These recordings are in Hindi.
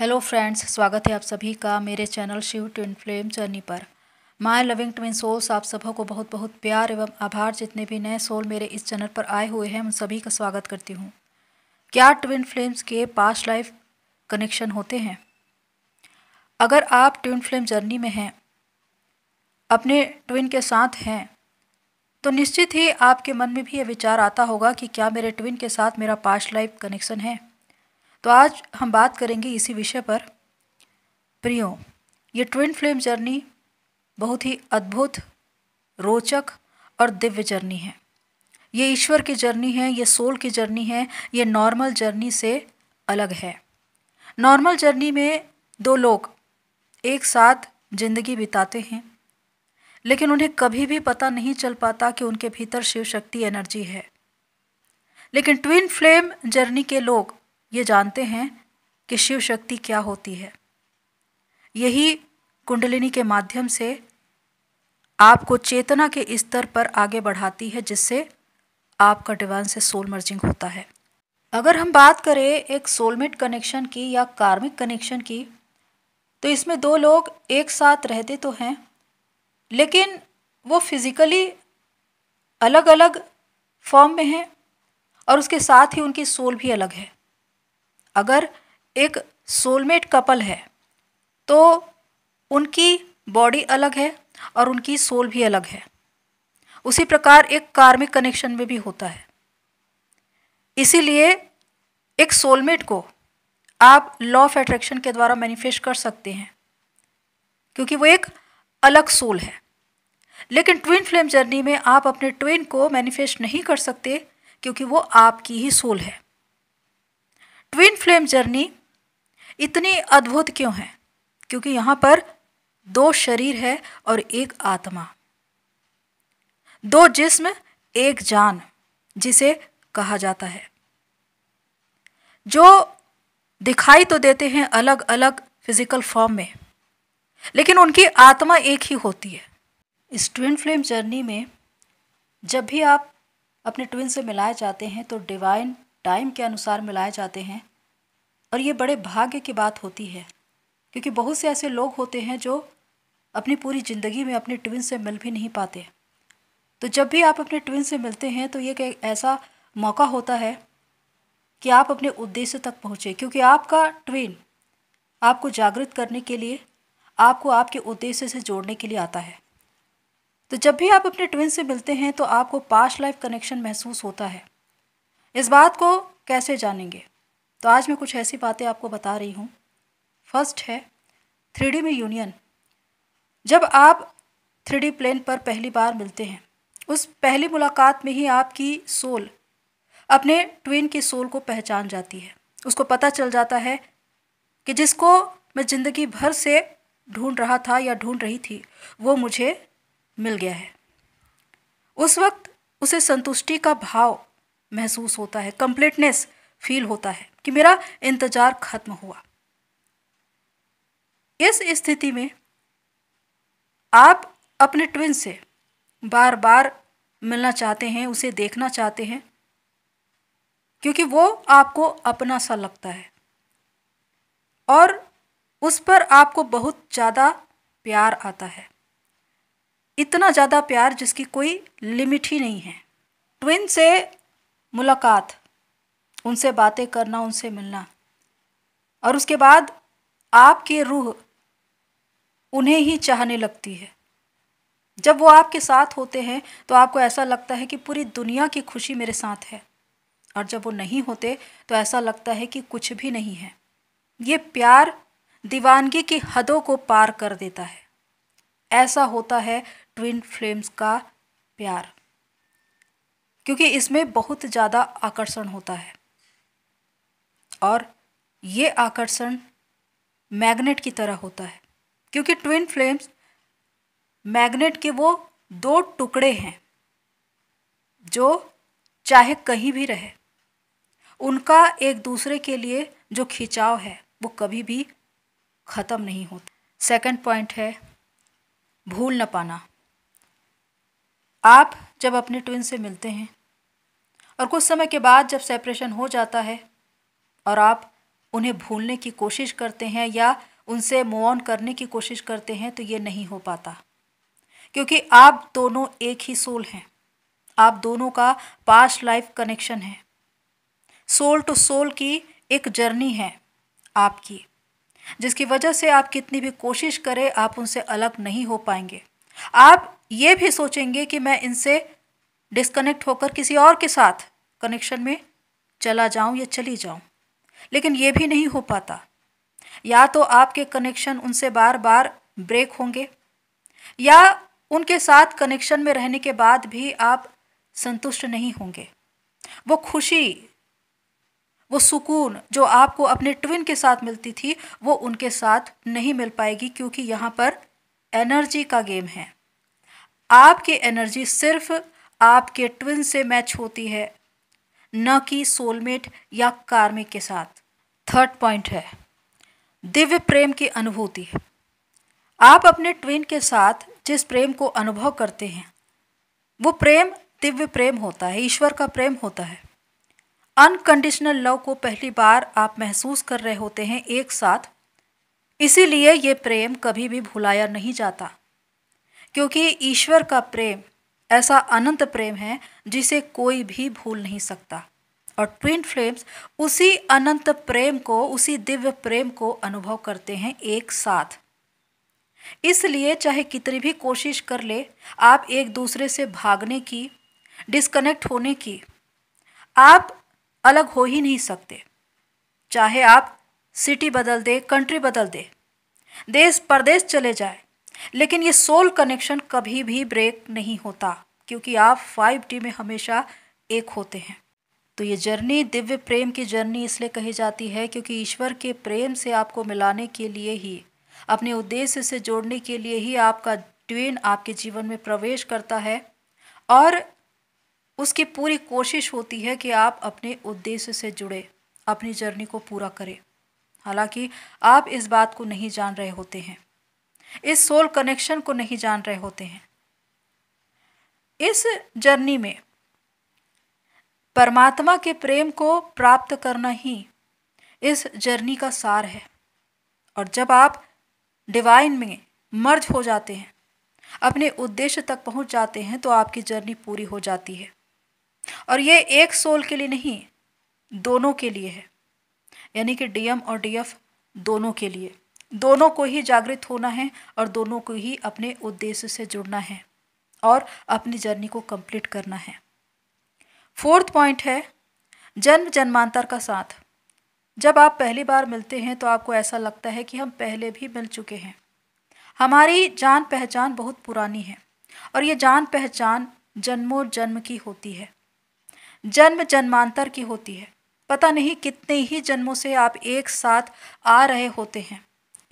हेलो फ्रेंड्स स्वागत है आप सभी का मेरे channel Shiv twin flame journey पर माय लविंग ट्विन सोल्स आप सभी को बहुत बहुत प्यार एवं आभार जितने भी नए सोल मेरे इस चैनल पर आए हुए हैं उन सभी का स्वागत करती हूँ क्या ट्विन फ्लेम्स के पास्ट लाइफ कनेक्शन होते हैं अगर आप ट्विन फ्लेम जर्नी में हैं अपने ट्विन के साथ हैं तो निश्चित ही आपके मन में भी ये विचार आता होगा कि क्या मेरे ट्विन के साथ मेरा पास्ट लाइफ कनेक्शन है तो आज हम बात करेंगे इसी विषय पर प्रियो ये ट्विन फ्लेम जर्नी बहुत ही अद्भुत रोचक और दिव्य जर्नी है ये ईश्वर की जर्नी है ये सोल की जर्नी है ये नॉर्मल जर्नी से अलग है नॉर्मल जर्नी में दो लोग एक साथ ज़िंदगी बिताते हैं लेकिन उन्हें कभी भी पता नहीं चल पाता कि उनके भीतर शिव शक्ति एनर्जी है लेकिन ट्विन फ्लेम जर्नी के लोग ये जानते हैं कि शिव शक्ति क्या होती है यही कुंडलिनी के माध्यम से आपको चेतना के स्तर पर आगे बढ़ाती है जिससे आपका डिवाइन से सोल मर्जिंग होता है अगर हम बात करें एक सोलमेट कनेक्शन की या कार्मिक कनेक्शन की तो इसमें दो लोग एक साथ रहते तो हैं लेकिन वो फिज़िकली अलग अलग फॉर्म में हैं और उसके साथ ही उनकी सोल भी अलग है अगर एक सोलमेट कपल है तो उनकी बॉडी अलग है और उनकी सोल भी अलग है उसी प्रकार एक कार्मिक कनेक्शन में भी होता है इसीलिए एक सोलमेट को आप लॉ ऑफ एट्रैक्शन के द्वारा मैनिफेस्ट कर सकते हैं क्योंकि वो एक अलग सोल है लेकिन ट्विन फ्लेम जर्नी में आप अपने ट्विन को मैनिफेस्ट नहीं कर सकते क्योंकि वो आपकी ही सोल है ट्विन फ्लेम जर्नी इतनी अद्भुत क्यों है क्योंकि यहाँ पर दो शरीर है और एक आत्मा दो जिस्म एक जान जिसे कहा जाता है जो दिखाई तो देते हैं अलग अलग फिजिकल फॉर्म में लेकिन उनकी आत्मा एक ही होती है इस ट्विन फ्लेम जर्नी में जब भी आप अपने ट्विन से मिलाए जाते हैं तो डिवाइन टाइम के अनुसार मिलाए जाते हैं और ये बड़े भाग्य की बात होती है क्योंकि बहुत से ऐसे लोग होते हैं जो अपनी पूरी ज़िंदगी में अपने ट्विन से मिल भी नहीं पाते तो जब भी आप अपने ट्विन से मिलते हैं तो ये एक ऐसा मौका होता है कि आप अपने उद्देश्य तक पहुँचें क्योंकि आपका ट्विन आपको जागृत करने के लिए आपको आपके उद्देश्य से जोड़ने के लिए आता है तो जब भी आप अपने ट्विन से मिलते हैं तो आपको पास्ट लाइफ कनेक्शन महसूस होता है इस बात को कैसे जानेंगे तो आज मैं कुछ ऐसी बातें आपको बता रही हूँ फर्स्ट है थ्री में यूनियन जब आप थ्री प्लेन पर पहली बार मिलते हैं उस पहली मुलाकात में ही आपकी सोल अपने ट्विन की सोल को पहचान जाती है उसको पता चल जाता है कि जिसको मैं ज़िंदगी भर से ढूंढ रहा था या ढूंढ रही थी वो मुझे मिल गया है उस वक्त उसे संतुष्टि का भाव महसूस होता है कंप्लीटनेस फील होता है कि मेरा इंतजार खत्म हुआ इस स्थिति में आप अपने ट्विन से बार बार मिलना चाहते हैं उसे देखना चाहते हैं क्योंकि वो आपको अपना सा लगता है और उस पर आपको बहुत ज़्यादा प्यार आता है इतना ज़्यादा प्यार जिसकी कोई लिमिट ही नहीं है ट्विन से मुलाकात उनसे बातें करना उनसे मिलना और उसके बाद आपकी रूह उन्हें ही चाहने लगती है जब वो आपके साथ होते हैं तो आपको ऐसा लगता है कि पूरी दुनिया की खुशी मेरे साथ है और जब वो नहीं होते तो ऐसा लगता है कि कुछ भी नहीं है ये प्यार दीवानगी की हदों को पार कर देता है ऐसा होता है ट्विन फ्लेम्स का प्यार क्योंकि इसमें बहुत ज़्यादा आकर्षण होता है और ये आकर्षण मैग्नेट की तरह होता है क्योंकि ट्विन फ्लेम्स मैग्नेट के वो दो टुकड़े हैं जो चाहे कहीं भी रहे उनका एक दूसरे के लिए जो खिंचाव है वो कभी भी ख़त्म नहीं होता सेकंड पॉइंट है भूल न पाना आप जब अपने ट्विन से मिलते हैं और कुछ समय के बाद जब सेपरेशन हो जाता है और आप उन्हें भूलने की कोशिश करते हैं या उनसे मूव ऑन करने की कोशिश करते हैं तो ये नहीं हो पाता क्योंकि आप दोनों एक ही सोल हैं आप दोनों का पास्ट लाइफ कनेक्शन है सोल टू सोल की एक जर्नी है आपकी जिसकी वजह से आप कितनी भी कोशिश करें आप उनसे अलग नहीं हो पाएंगे आप ये भी सोचेंगे कि मैं इनसे डिस्कनेक्ट होकर किसी और के साथ कनेक्शन में चला जाऊं या चली जाऊं लेकिन ये भी नहीं हो पाता या तो आपके कनेक्शन उनसे बार बार ब्रेक होंगे या उनके साथ कनेक्शन में रहने के बाद भी आप संतुष्ट नहीं होंगे वो खुशी वो सुकून जो आपको अपने ट्विन के साथ मिलती थी वो उनके साथ नहीं मिल पाएगी क्योंकि यहाँ पर एनर्जी का गेम है आपकी एनर्जी सिर्फ आपके ट्विन से मैच होती है न कि सोलमेट या कार्मिक के साथ थर्ड पॉइंट है दिव्य प्रेम की अनुभूति आप अपने ट्विन के साथ जिस प्रेम को अनुभव करते हैं वो प्रेम दिव्य प्रेम होता है ईश्वर का प्रेम होता है अनकंडीशनल लव को पहली बार आप महसूस कर रहे होते हैं एक साथ इसीलिए ये प्रेम कभी भी भुलाया नहीं जाता क्योंकि ईश्वर का प्रेम ऐसा अनंत प्रेम है जिसे कोई भी भूल नहीं सकता और ट्विन फ्लेम्स उसी अनंत प्रेम को उसी दिव्य प्रेम को अनुभव करते हैं एक साथ इसलिए चाहे कितनी भी कोशिश कर ले आप एक दूसरे से भागने की डिस्कनेक्ट होने की आप अलग हो ही नहीं सकते चाहे आप सिटी बदल दे कंट्री बदल दे देश परदेश चले जाए लेकिन ये सोल कनेक्शन कभी भी ब्रेक नहीं होता क्योंकि आप फाइव टी में हमेशा एक होते हैं तो ये जर्नी दिव्य प्रेम की जर्नी इसलिए कही जाती है क्योंकि ईश्वर के प्रेम से आपको मिलाने के लिए ही अपने उद्देश्य से जोड़ने के लिए ही आपका ट्वेन आपके जीवन में प्रवेश करता है और उसकी पूरी कोशिश होती है कि आप अपने उद्देश्य से जुड़े अपनी जर्नी को पूरा करें हालांकि आप इस बात को नहीं जान रहे होते हैं इस सोल कनेक्शन को नहीं जान रहे होते हैं इस जर्नी में परमात्मा के प्रेम को प्राप्त करना ही इस जर्नी का सार है और जब आप डिवाइन में मर्ज हो जाते हैं अपने उद्देश्य तक पहुंच जाते हैं तो आपकी जर्नी पूरी हो जाती है और ये एक सोल के लिए नहीं दोनों के लिए है यानी कि डीएम और डीएफ दोनों के लिए दोनों को ही जागृत होना है और दोनों को ही अपने उद्देश्य से जुड़ना है और अपनी जर्नी को कंप्लीट करना है फोर्थ पॉइंट है जन्म जन्मांतर का साथ जब आप पहली बार मिलते हैं तो आपको ऐसा लगता है कि हम पहले भी मिल चुके हैं हमारी जान पहचान बहुत पुरानी है और ये जान पहचान जन्मों जन्म की होती है जन्म जन्मांतर की होती है पता नहीं कितने ही जन्मों से आप एक साथ आ रहे होते हैं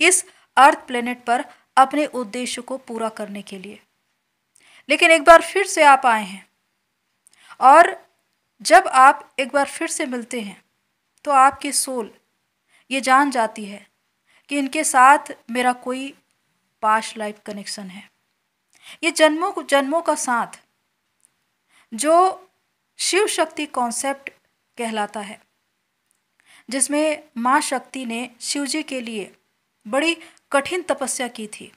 इस अर्थ प्लेनेट पर अपने उद्देश्य को पूरा करने के लिए लेकिन एक बार फिर से आप आए हैं और जब आप एक बार फिर से मिलते हैं तो आपकी सोल ये जान जाती है कि इनके साथ मेरा कोई पास्ट लाइफ कनेक्शन है ये जन्मों जन्मों का साथ जो शिव शक्ति कॉन्सेप्ट कहलाता है जिसमें माँ शक्ति ने शिव जी के लिए बड़ी कठिन तपस्या की थी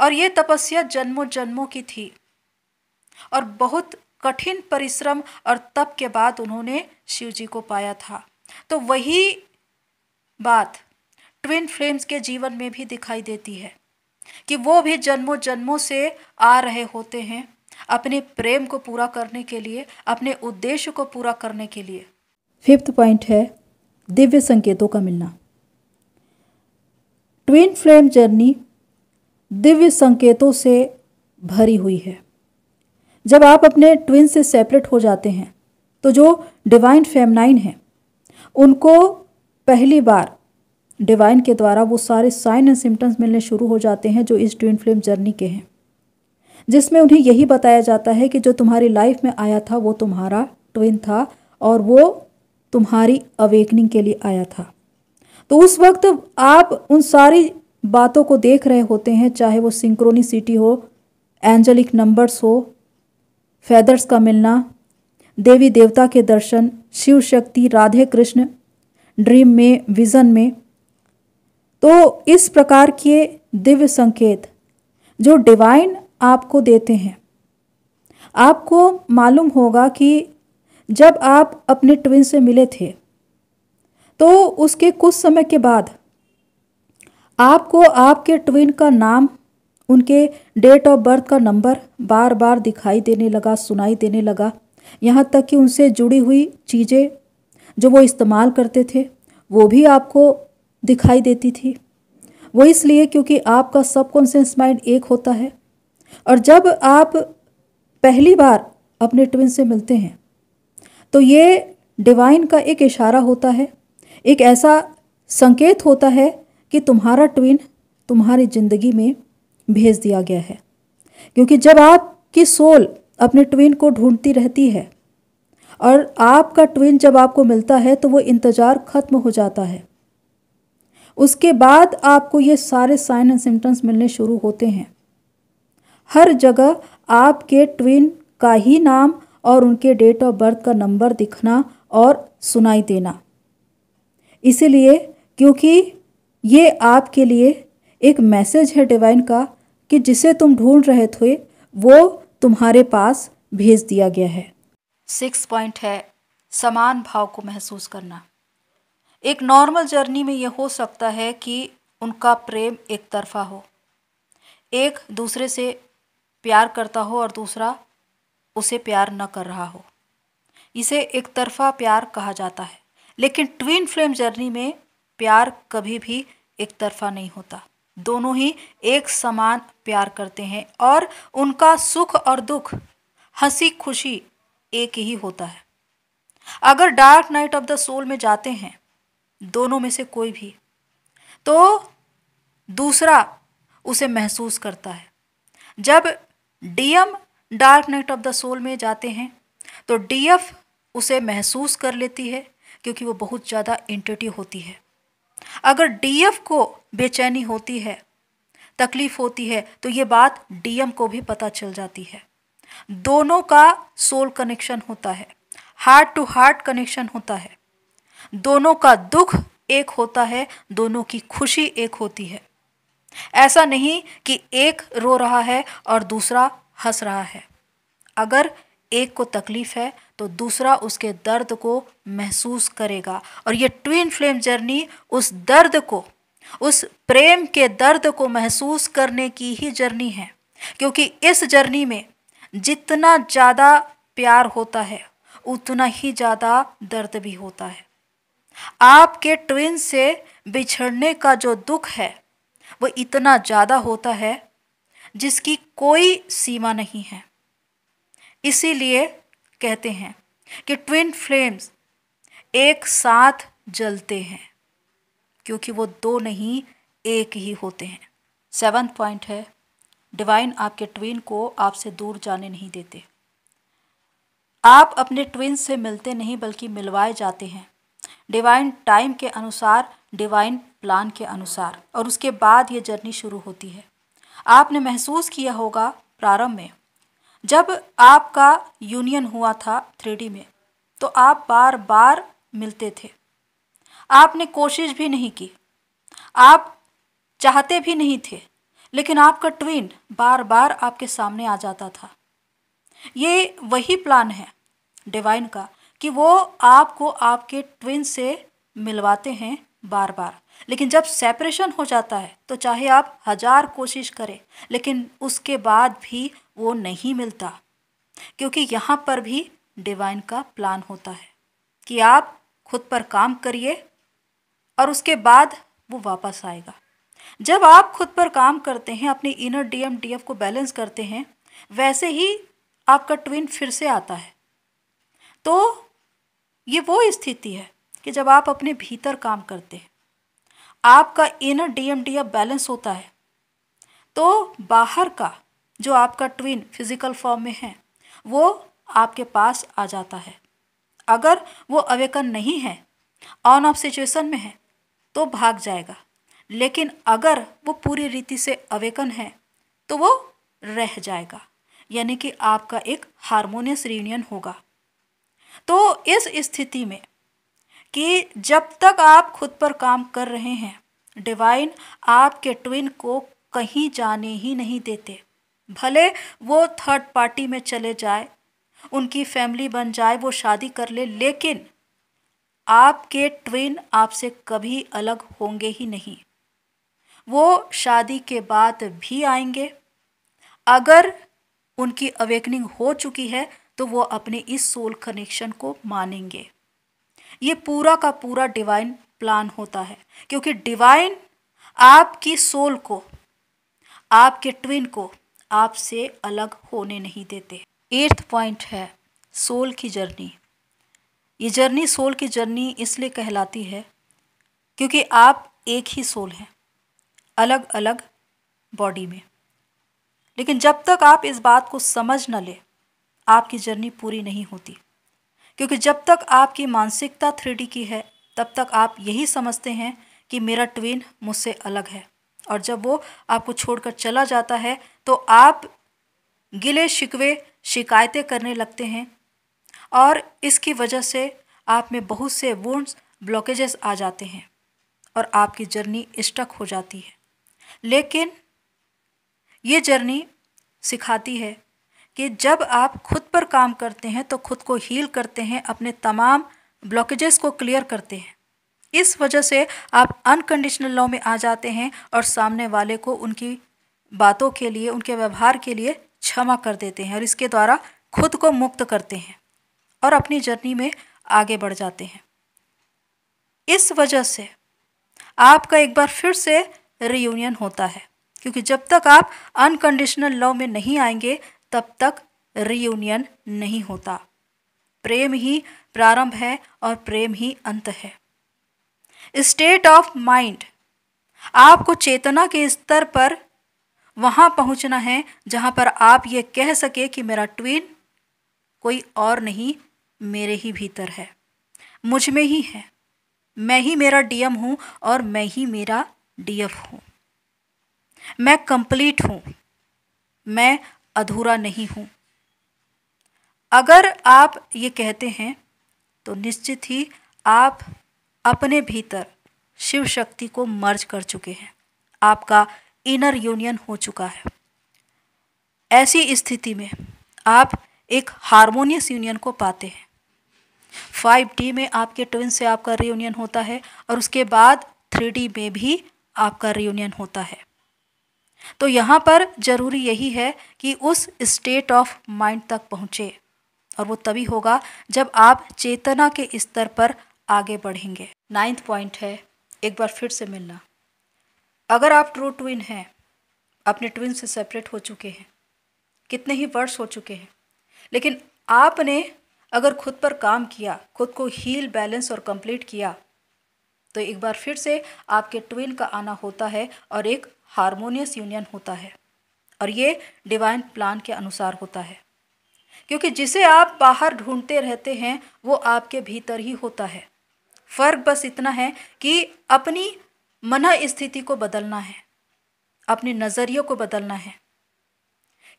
और ये तपस्या जन्मों जन्मों की थी और बहुत कठिन परिश्रम और तप के बाद उन्होंने शिव जी को पाया था तो वही बात ट्विन फ्लेम्स के जीवन में भी दिखाई देती है कि वो भी जन्मों जन्मों से आ रहे होते हैं अपने प्रेम को पूरा करने के लिए अपने उद्देश्य को पूरा करने के लिए फिफ्थ पॉइंट है दिव्य संकेतों का मिलना ट्विन फ्लेम जर्नी दिव्य संकेतों से भरी हुई है जब आप अपने ट्विन से सेपरेट हो जाते हैं तो जो डिवाइन फेमनाइन हैं उनको पहली बार डिवाइन के द्वारा वो सारे साइन एंड सिम्टम्स मिलने शुरू हो जाते हैं जो इस ट्विन फ्लेम जर्नी के हैं जिसमें उन्हें यही बताया जाता है कि जो तुम्हारी लाइफ में आया था वो तुम्हारा ट्विन था और वो तुम्हारी अवेकनिंग के लिए आया था तो उस वक्त आप उन सारी बातों को देख रहे होते हैं चाहे वो सिंक्रोनिसिटी हो एंजलिक नंबर्स हो फैदर्स का मिलना देवी देवता के दर्शन शिव शक्ति राधे कृष्ण ड्रीम में विज़न में तो इस प्रकार के दिव्य संकेत जो डिवाइन आपको देते हैं आपको मालूम होगा कि जब आप अपने ट्विन से मिले थे तो उसके कुछ समय के बाद आपको आपके ट्विन का नाम उनके डेट ऑफ बर्थ का नंबर बार बार दिखाई देने लगा सुनाई देने लगा यहाँ तक कि उनसे जुड़ी हुई चीज़ें जो वो इस्तेमाल करते थे वो भी आपको दिखाई देती थी वो इसलिए क्योंकि आपका सबकॉन्सियस माइंड एक होता है और जब आप पहली बार अपने ट्विन से मिलते हैं तो ये डिवाइन का एक इशारा होता है एक ऐसा संकेत होता है कि तुम्हारा ट्विन तुम्हारी ज़िंदगी में भेज दिया गया है क्योंकि जब आपकी सोल अपने ट्विन को ढूंढती रहती है और आपका ट्विन जब आपको मिलता है तो वो इंतज़ार ख़त्म हो जाता है उसके बाद आपको ये सारे साइन एंड सिम्टम्स मिलने शुरू होते हैं हर जगह आपके ट्विन का ही नाम और उनके डेट ऑफ बर्थ का नंबर दिखना और सुनाई देना इसीलिए क्योंकि ये आपके लिए एक मैसेज है डिवाइन का कि जिसे तुम ढूंढ रहे थे वो तुम्हारे पास भेज दिया गया है सिक्स पॉइंट है समान भाव को महसूस करना एक नॉर्मल जर्नी में यह हो सकता है कि उनका प्रेम एक तरफा हो एक दूसरे से प्यार करता हो और दूसरा उसे प्यार न कर रहा हो इसे एक तरफा प्यार कहा जाता है लेकिन ट्विन फ्लेम जर्नी में प्यार कभी भी एक तरफा नहीं होता दोनों ही एक समान प्यार करते हैं और उनका सुख और दुख हंसी खुशी एक ही होता है अगर dark night of the soul में जाते हैं दोनों में से कोई भी तो दूसरा उसे महसूस करता है जब DM dark night of the soul में जाते हैं तो डीएफ उसे महसूस कर लेती है क्योंकि वो बहुत ज़्यादा इंटरटी होती है अगर डीएफ को बेचैनी होती है तकलीफ होती है तो ये बात डीएम को भी पता चल जाती है दोनों का सोल कनेक्शन होता है हार्ट टू हार्ट कनेक्शन होता है दोनों का दुख एक होता है दोनों की खुशी एक होती है ऐसा नहीं कि एक रो रहा है और दूसरा हंस रहा है अगर एक को तकलीफ़ है तो दूसरा उसके दर्द को महसूस करेगा और ये ट्विन फ्लेम जर्नी उस दर्द को उस प्रेम के दर्द को महसूस करने की ही जर्नी है क्योंकि इस जर्नी में जितना ज़्यादा प्यार होता है उतना ही ज़्यादा दर्द भी होता है आपके ट्विन से बिछड़ने का जो दुख है वो इतना ज़्यादा होता है जिसकी कोई सीमा नहीं है इसीलिए कहते हैं कि ट्विन फ्लेम्स एक साथ जलते हैं क्योंकि वो दो नहीं एक ही होते हैं सेवन पॉइंट है डिवाइन आपके ट्विन को आपसे दूर जाने नहीं देते आप अपने ट्विन से मिलते नहीं बल्कि मिलवाए जाते हैं डिवाइन टाइम के अनुसार डिवाइन प्लान के अनुसार और उसके बाद ये जर्नी शुरू होती है आपने महसूस किया होगा प्रारंभ में जब आपका यूनियन हुआ था थ्री में तो आप बार बार मिलते थे आपने कोशिश भी नहीं की आप चाहते भी नहीं थे लेकिन आपका ट्विन बार बार आपके सामने आ जाता था ये वही प्लान है डिवाइन का कि वो आपको आपके ट्विन से मिलवाते हैं बार बार लेकिन जब सेपरेशन हो जाता है तो चाहे आप हज़ार कोशिश करें लेकिन उसके बाद भी वो नहीं मिलता क्योंकि यहाँ पर भी डिवाइन का प्लान होता है कि आप खुद पर काम करिए और उसके बाद वो वापस आएगा जब आप खुद पर काम करते हैं अपने इनर डीएम डीएफ को बैलेंस करते हैं वैसे ही आपका ट्विन फिर से आता है तो ये वो स्थिति है कि जब आप अपने भीतर काम करते हैं आपका इनर डीएम डीएफ बैलेंस होता है तो बाहर का जो आपका ट्विन फिजिकल फॉर्म में है वो आपके पास आ जाता है अगर वो अवेकन नहीं है ऑन ऑफ सिचुएशन में है तो भाग जाएगा लेकिन अगर वो पूरी रीति से अवेकन है तो वो रह जाएगा यानी कि आपका एक हारमोनियस रीयूनियन होगा तो इस स्थिति में कि जब तक आप खुद पर काम कर रहे हैं डिवाइन आपके ट्विन को कहीं जाने ही नहीं देते भले वो थर्ड पार्टी में चले जाए उनकी फैमिली बन जाए वो शादी कर ले लेकिन आपके ट्विन आपसे कभी अलग होंगे ही नहीं वो शादी के बाद भी आएंगे अगर उनकी अवेकनिंग हो चुकी है तो वो अपने इस सोल कनेक्शन को मानेंगे ये पूरा का पूरा डिवाइन प्लान होता है क्योंकि डिवाइन आपकी सोल को आपके ट्विन को आपसे अलग होने नहीं देते एर्थ पॉइंट है सोल की जर्नी ये जर्नी सोल की जर्नी इसलिए कहलाती है क्योंकि आप एक ही सोल हैं अलग अलग बॉडी में लेकिन जब तक आप इस बात को समझ न ले आपकी जर्नी पूरी नहीं होती क्योंकि जब तक आपकी मानसिकता थ्री की है तब तक आप यही समझते हैं कि मेरा ट्विन मुझसे अलग है और जब वो आपको छोड़कर चला जाता है तो आप गिले शिकवे शिकायतें करने लगते हैं और इसकी वजह से आप में बहुत से वोन्स ब्लॉकेजेस आ जाते हैं और आपकी जर्नी स्टक हो जाती है लेकिन ये जर्नी सिखाती है कि जब आप खुद पर काम करते हैं तो खुद को हील करते हैं अपने तमाम ब्लॉकेजेस को क्लियर करते हैं इस वजह से आप अनकंडीशनल लॉ में आ जाते हैं और सामने वाले को उनकी बातों के लिए उनके व्यवहार के लिए क्षमा कर देते हैं और इसके द्वारा खुद को मुक्त करते हैं और अपनी जर्नी में आगे बढ़ जाते हैं इस वजह से आपका एक बार फिर से रियूनियन होता है क्योंकि जब तक आप अनकंडीशनल लव में नहीं आएंगे तब तक रियूनियन नहीं होता प्रेम ही प्रारंभ है और प्रेम ही अंत है स्टेट ऑफ माइंड आपको चेतना के स्तर पर वहाँ पहुँचना है जहाँ पर आप ये कह सके कि मेरा ट्वीन कोई और नहीं मेरे ही भीतर है मुझ में ही है मैं ही मेरा डीएम हूँ और मैं ही मेरा डीएफ हूँ मैं कंप्लीट हूँ मैं अधूरा नहीं हूँ अगर आप ये कहते हैं तो निश्चित ही आप अपने भीतर शिव शक्ति को मर्ज कर चुके हैं आपका इनर यूनियन हो चुका है ऐसी स्थिति में आप एक हारमोनियस यूनियन को पाते हैं फाइव डी में आपके ट्विन से आपका रियूनियन होता है और उसके बाद थ्री डी में भी आपका रियूनियन होता है तो यहाँ पर ज़रूरी यही है कि उस स्टेट ऑफ माइंड तक पहुँचे और वो तभी होगा जब आप चेतना के स्तर पर आगे बढ़ेंगे नाइन्थ पॉइंट है एक बार फिर से मिलना अगर आप ट्रू ट्विन हैं अपने ट्विन से सेपरेट हो चुके हैं कितने ही वर्ष हो चुके हैं लेकिन आपने अगर खुद पर काम किया खुद को हील बैलेंस और कंप्लीट किया तो एक बार फिर से आपके ट्विन का आना होता है और एक हारमोनियस यूनियन होता है और ये डिवाइन प्लान के अनुसार होता है क्योंकि जिसे आप बाहर ढूंढते रहते हैं वो आपके भीतर ही होता है फ़र्क बस इतना है कि अपनी मन स्थिति को बदलना है अपने नज़रियों को बदलना है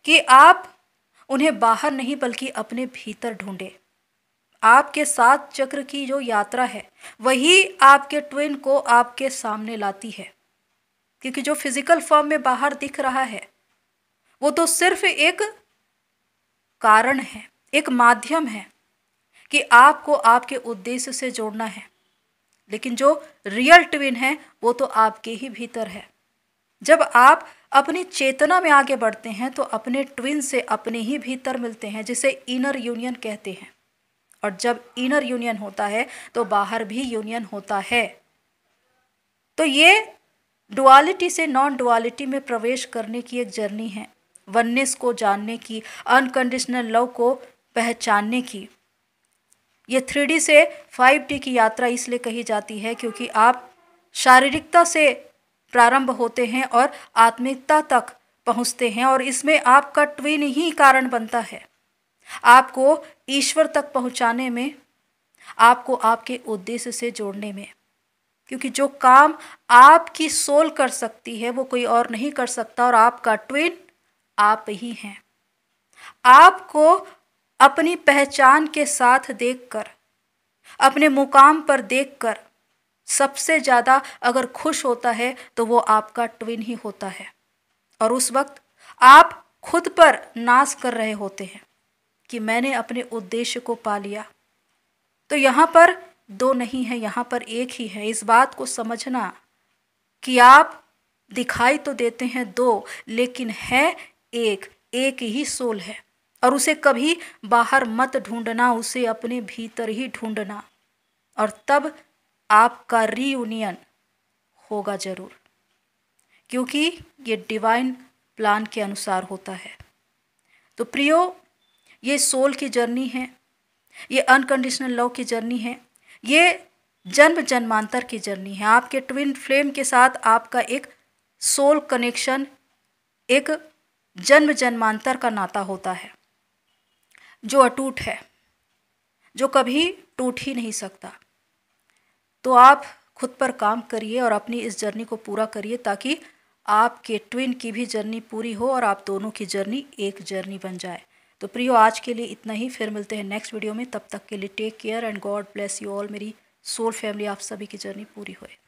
कि आप उन्हें बाहर नहीं बल्कि अपने भीतर ढूंढे आपके सात चक्र की जो यात्रा है वही आपके ट्विन को आपके सामने लाती है क्योंकि जो फिजिकल फॉर्म में बाहर दिख रहा है वो तो सिर्फ एक कारण है एक माध्यम है कि आपको आपके उद्देश्य से जोड़ना है लेकिन जो रियल ट्विन है वो तो आपके ही भीतर है जब आप अपनी चेतना में आगे बढ़ते हैं तो अपने ट्विन से अपने ही भीतर मिलते हैं जिसे इनर यूनियन कहते हैं और जब इनर यूनियन होता है तो बाहर भी यूनियन होता है तो ये डुअलिटी से नॉन डुअलिटी में प्रवेश करने की एक जर्नी है वननेस को जानने की अनकंडीशनल लव को पहचानने की ये थ्री से फाइव की यात्रा इसलिए कही जाती है क्योंकि आप शारीरिकता से प्रारंभ होते हैं और आत्मिकता तक पहुंचते हैं और इसमें आपका ट्विन ही कारण बनता है आपको ईश्वर तक पहुंचाने में आपको आपके उद्देश्य से जोड़ने में क्योंकि जो काम आपकी सोल कर सकती है वो कोई और नहीं कर सकता और आपका ट्विन आप ही हैं आपको अपनी पहचान के साथ देखकर अपने मुकाम पर देखकर सबसे ज़्यादा अगर खुश होता है तो वो आपका ट्विन ही होता है और उस वक्त आप खुद पर नाश कर रहे होते हैं कि मैंने अपने उद्देश्य को पा लिया तो यहाँ पर दो नहीं है यहाँ पर एक ही है इस बात को समझना कि आप दिखाई तो देते हैं दो लेकिन है एक एक ही सोल है और उसे कभी बाहर मत ढूंढना उसे अपने भीतर ही ढूंढना और तब आपका रीयूनियन होगा ज़रूर क्योंकि ये डिवाइन प्लान के अनुसार होता है तो प्रियो ये सोल की जर्नी है ये अनकंडीशनल लव की जर्नी है ये जन्म जन्मांतर की जर्नी है आपके ट्विन फ्लेम के साथ आपका एक सोल कनेक्शन एक जन्म जन्मांतर का नाता होता है जो अटूट है जो कभी टूट ही नहीं सकता तो आप खुद पर काम करिए और अपनी इस जर्नी को पूरा करिए ताकि आपके ट्विन की भी जर्नी पूरी हो और आप दोनों की जर्नी एक जर्नी बन जाए तो प्रियो आज के लिए इतना ही फिर मिलते हैं नेक्स्ट वीडियो में तब तक के लिए take care and God bless you all मेरी सोल फैमिली आप सभी की जर्नी पूरी होए